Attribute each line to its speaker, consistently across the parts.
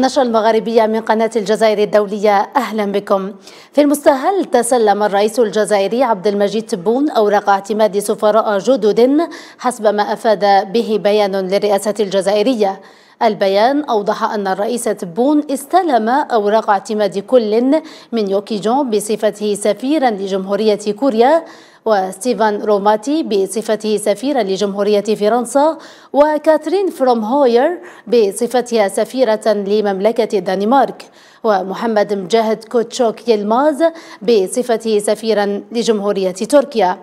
Speaker 1: النشرة المغاربية من قناة الجزائر الدولية أهلا بكم في المستهل تسلم الرئيس الجزائري عبد المجيد تبون أوراق اعتماد سفراء جدد حسب ما أفاد به بيان للرئاسة الجزائرية البيان أوضح أن الرئيس تبون استلم أوراق اعتماد كل من يوكي جون بصفته سفيرا لجمهورية كوريا وستيفان روماتي بصفته سفيرا لجمهورية فرنسا وكاترين فروم هوير بصفتها سفيرة لمملكة الدنمارك ومحمد مجاهد كوتشوك يلماز بصفته سفيرا لجمهورية تركيا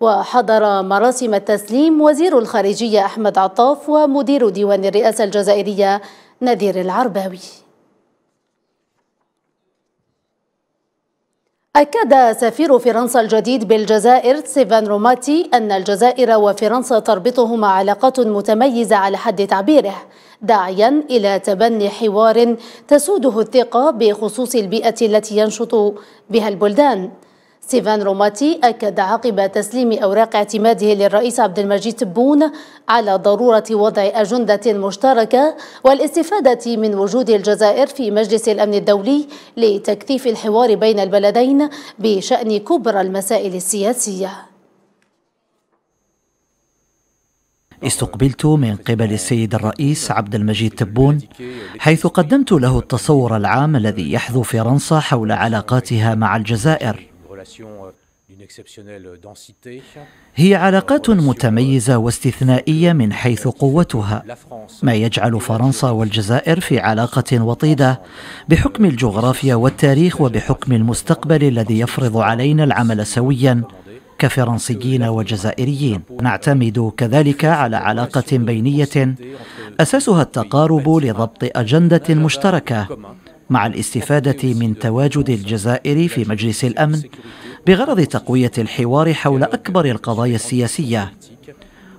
Speaker 1: وحضر مراسم التسليم وزير الخارجية أحمد عطاف ومدير ديوان الرئاسة الجزائرية نذير العرباوي أكد سفير فرنسا الجديد بالجزائر سيفان روماتي أن الجزائر وفرنسا تربطهما علاقات متميزة على حد تعبيره داعيا إلى تبني حوار تسوده الثقة بخصوص البيئة التي ينشط بها البلدان ستيفان روماتي أكد عقب تسليم أوراق اعتماده للرئيس عبد المجيد تبون على ضرورة وضع أجندة مشتركة والاستفادة من وجود الجزائر في مجلس الأمن الدولي لتكثيف الحوار بين البلدين بشأن كبرى المسائل السياسية استقبلت من قبل السيد الرئيس عبد المجيد تبون حيث قدمت له التصور العام الذي يحذو فرنسا حول علاقاتها مع الجزائر Euh,
Speaker 2: euh,
Speaker 1: هي علاقات euh, متميزه واستثنائيه من حيث قوتها ما يجعل فرنسا والجزائر في علاقه وطيده بحكم الجغرافيا والتاريخ وبحكم المستقبل الذي يفرض علينا العمل سويا كفرنسيين وجزائريين نعتمد كذلك على علاقه بينيه اساسها التقارب لضبط اجنده مشتركه مع الاستفادة من تواجد الجزائر في مجلس الأمن بغرض تقوية الحوار حول أكبر القضايا السياسية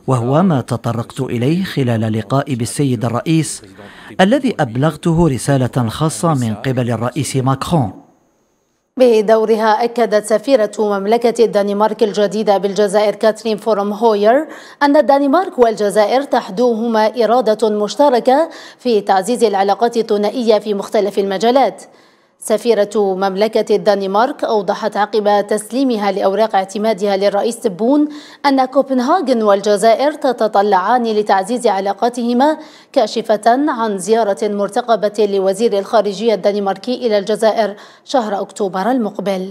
Speaker 1: وهو ما تطرقت إليه خلال لقائي بالسيد الرئيس الذي أبلغته رسالة خاصة من قبل الرئيس ماكرون بدورها أكدت سفيرة مملكة الدنمارك الجديدة بالجزائر كاترين فورم هوير أن الدنمارك والجزائر تحدوهما إرادة مشتركة في تعزيز العلاقات الثنائية في مختلف المجالات سفيرة مملكة الدنمارك أوضحت عقب تسليمها لأوراق اعتمادها للرئيس تبون أن كوبنهاجن والجزائر تتطلعان لتعزيز علاقاتهما كاشفة عن زيارة مرتقبة لوزير الخارجية الدنماركي إلى الجزائر شهر أكتوبر المقبل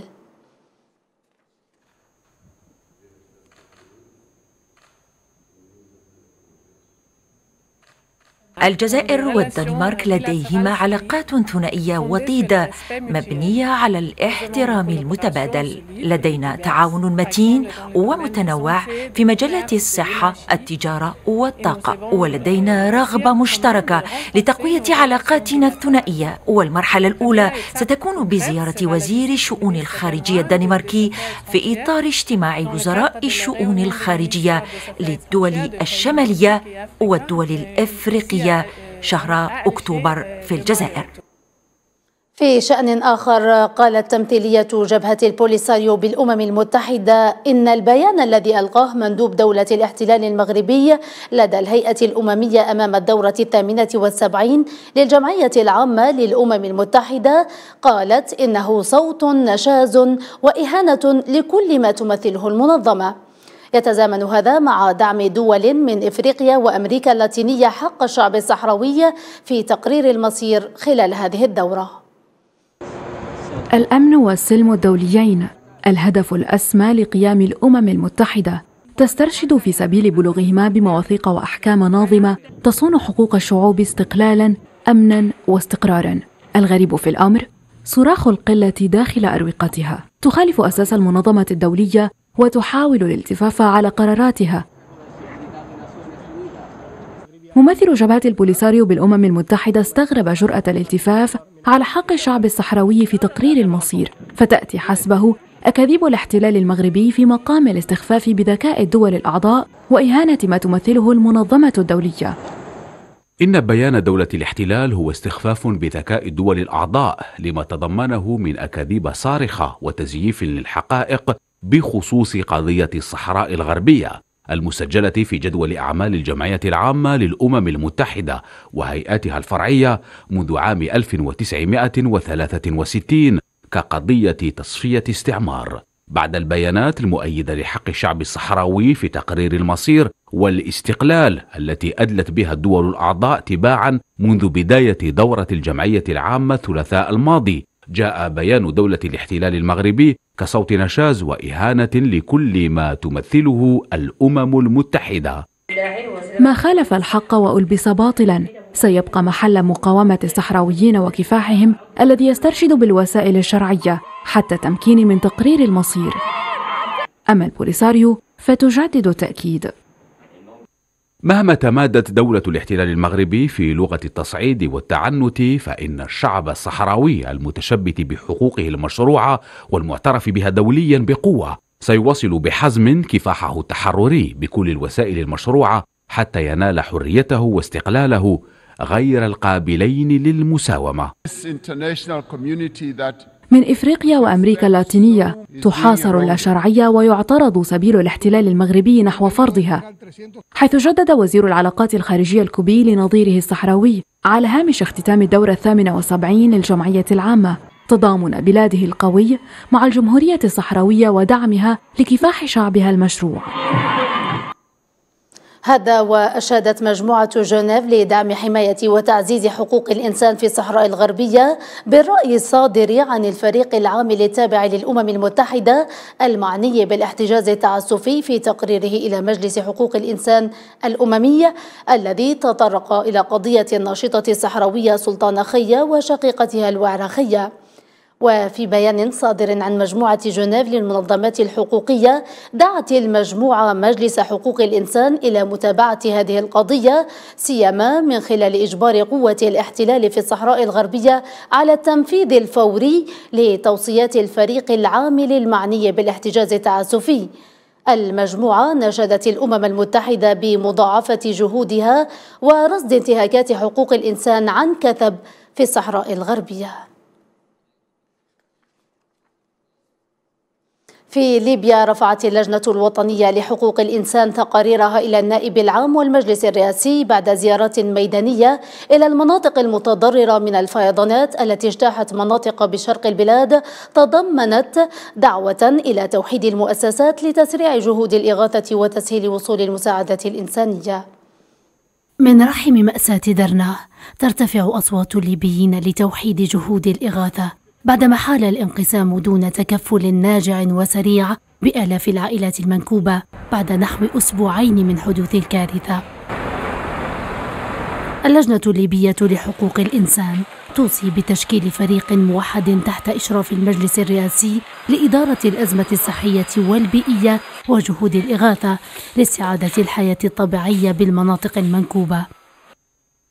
Speaker 3: الجزائر والدنمارك لديهما علاقات ثنائية وطيدة مبنية على الاحترام المتبادل لدينا تعاون متين ومتنوع في مجالات الصحة التجارة والطاقة ولدينا رغبة مشتركة لتقوية علاقاتنا الثنائية والمرحلة الأولى ستكون بزيارة وزير الشؤون الخارجية الدنماركي في إطار اجتماع وزراء الشؤون الخارجية للدول الشمالية والدول الإفريقية شهر أكتوبر في الجزائر
Speaker 1: في شأن آخر قالت تمثيلية جبهة البوليساريو بالأمم المتحدة إن البيان الذي ألقاه مندوب دولة الاحتلال المغربي لدى الهيئة الأممية أمام الدورة الثامنة والسبعين للجمعية العامة للأمم المتحدة قالت إنه صوت نشاز وإهانة لكل ما تمثله المنظمة يتزامن هذا مع دعم دول من إفريقيا وأمريكا اللاتينية حق الشعب الصحراوي في تقرير المصير خلال هذه الدورة
Speaker 3: الأمن والسلم الدوليين الهدف الأسمى لقيام الأمم المتحدة تسترشد في سبيل بلوغهما بمواثيق وأحكام ناظمة تصون حقوق الشعوب استقلالا أمنا واستقرارا الغريب في الأمر صراخ القلة داخل أروقتها تخالف أساس المنظمة الدولية وتحاول الالتفاف على قراراتها ممثل جبهة البوليساريو بالأمم المتحدة استغرب جرأة الالتفاف على حق الشعب الصحراوي في تقرير المصير فتأتي حسبه أكاذيب الاحتلال المغربي في مقام الاستخفاف بذكاء الدول الأعضاء وإهانة ما تمثله المنظمة الدولية
Speaker 2: إن بيان دولة الاحتلال هو استخفاف بذكاء الدول الأعضاء لما تضمنه من أكاذيب صارخة وتزييف للحقائق بخصوص قضية الصحراء الغربية المسجلة في جدول أعمال الجمعية العامة للأمم المتحدة وهيئاتها الفرعية منذ عام 1963 كقضية تصفية استعمار بعد البيانات المؤيدة لحق الشعب الصحراوي في تقرير المصير والاستقلال التي أدلت بها الدول الأعضاء تباعا منذ بداية دورة الجمعية العامة الثلاثاء الماضي جاء بيان دولة الاحتلال المغربي كصوت نشاز وإهانة لكل ما تمثله الأمم المتحدة
Speaker 3: ما خالف الحق وألبس باطلا سيبقى محل مقاومة الصحراويين وكفاحهم الذي يسترشد بالوسائل الشرعية حتى تمكين من تقرير المصير أما البوليساريو فتجدد التأكيد
Speaker 2: مهما تمادت دولة الاحتلال المغربي في لغة التصعيد والتعنت فإن الشعب الصحراوي المتشبت بحقوقه المشروعة والمعترف بها دوليا بقوة سيواصل بحزم كفاحه التحرري بكل الوسائل المشروعة حتى ينال حريته واستقلاله غير القابلين للمساومة.
Speaker 3: من إفريقيا وأمريكا اللاتينية تحاصر اللاشرعية ويعترض سبيل الاحتلال المغربي نحو فرضها حيث جدد وزير العلاقات الخارجية الكوبي لنظيره الصحراوي على هامش اختتام الدورة الثامنة وسبعين للجمعية العامة تضامن بلاده القوي مع الجمهورية الصحراوية ودعمها لكفاح شعبها المشروع
Speaker 1: هذا وأشادت مجموعة جنيف لدعم حماية وتعزيز حقوق الإنسان في الصحراء الغربية بالرأي الصادر عن الفريق العامل التابع للأمم المتحدة المعني بالاحتجاز التعسفي في تقريره إلى مجلس حقوق الإنسان الأممية الذي تطرق إلى قضية الناشطة الصحراوية سلطان خية وشقيقتها الوعرخية وفي بيان صادر عن مجموعة جنيف للمنظمات الحقوقية دعت المجموعة مجلس حقوق الإنسان إلى متابعة هذه القضية سيما من خلال إجبار قوة الاحتلال في الصحراء الغربية على التنفيذ الفوري لتوصيات الفريق العامل المعني بالاحتجاز التعسفي المجموعة ناشدت الأمم المتحدة بمضاعفة جهودها ورصد انتهاكات حقوق الإنسان عن كثب في الصحراء الغربية في ليبيا رفعت اللجنة الوطنية لحقوق الإنسان تقاريرها إلى النائب العام والمجلس الرئاسي بعد زيارات ميدانية إلى المناطق المتضررة من الفيضانات التي اجتاحت مناطق بشرق البلاد تضمنت دعوة إلى توحيد المؤسسات لتسريع جهود الإغاثة وتسهيل وصول المساعدة الإنسانية من رحم مأساة درنا ترتفع أصوات الليبيين لتوحيد جهود الإغاثة بعدما حال الانقسام دون تكفل ناجع وسريع بآلاف العائلات المنكوبة بعد نحو أسبوعين من حدوث الكارثة اللجنة الليبية لحقوق الإنسان توصي بتشكيل فريق موحد تحت إشراف المجلس الرئاسي لإدارة الأزمة الصحية والبيئية وجهود الإغاثة لاستعادة الحياة الطبيعية بالمناطق المنكوبة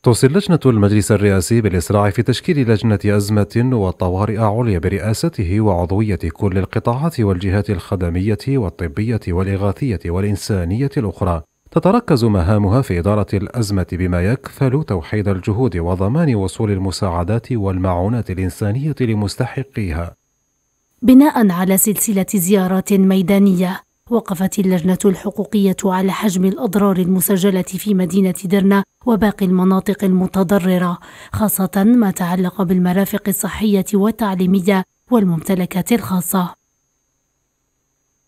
Speaker 2: توصي لجنة المجلس الرئاسي بالإسراع في تشكيل لجنة أزمة وطوارئ عليا برئاسته وعضوية كل القطاعات والجهات الخدمية والطبية والإغاثية والإنسانية الأخرى تتركز مهامها في إدارة الأزمة بما يكفل توحيد الجهود وضمان وصول المساعدات والمعونات الإنسانية لمستحقيها
Speaker 1: بناء على سلسلة زيارات ميدانية وقفت اللجنة الحقوقية على حجم الأضرار المسجلة في مدينة درنا وباقي المناطق المتضررة خاصة ما تعلق بالمرافق الصحية والتعليمية والممتلكات الخاصة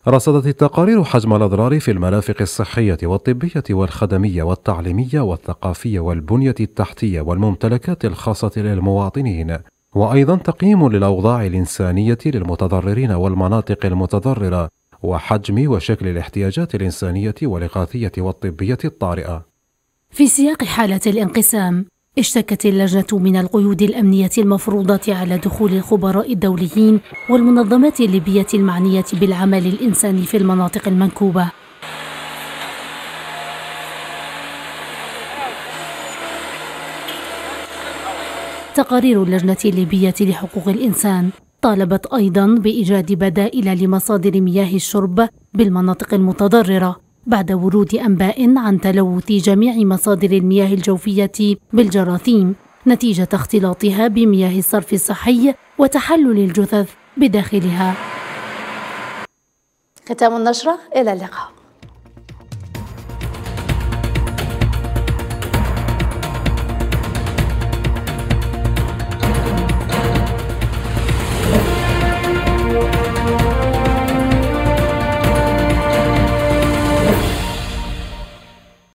Speaker 2: رصدت التقارير حجم الأضرار في المرافق الصحية والطبية والخدمية والتعليمية والثقافية والبنية التحتية والممتلكات الخاصة للمواطنين وأيضا تقييم للأوضاع الإنسانية للمتضررين والمناطق المتضررة وحجم وشكل الاحتياجات الإنسانية والإغاثية والطبية الطارئة.
Speaker 1: في سياق حالة الانقسام، اشتكت اللجنة من القيود الأمنية المفروضة على دخول الخبراء الدوليين والمنظمات الليبية المعنية بالعمل الإنساني في المناطق المنكوبة. تقارير اللجنة الليبية لحقوق الإنسان طالبت أيضا بإيجاد بدائل لمصادر مياه الشرب بالمناطق المتضررة بعد ورود أنباء عن تلوث جميع مصادر المياه الجوفية بالجراثيم نتيجة اختلاطها بمياه الصرف الصحي وتحلل الجثث بداخلها ختام النشرة إلى اللقاء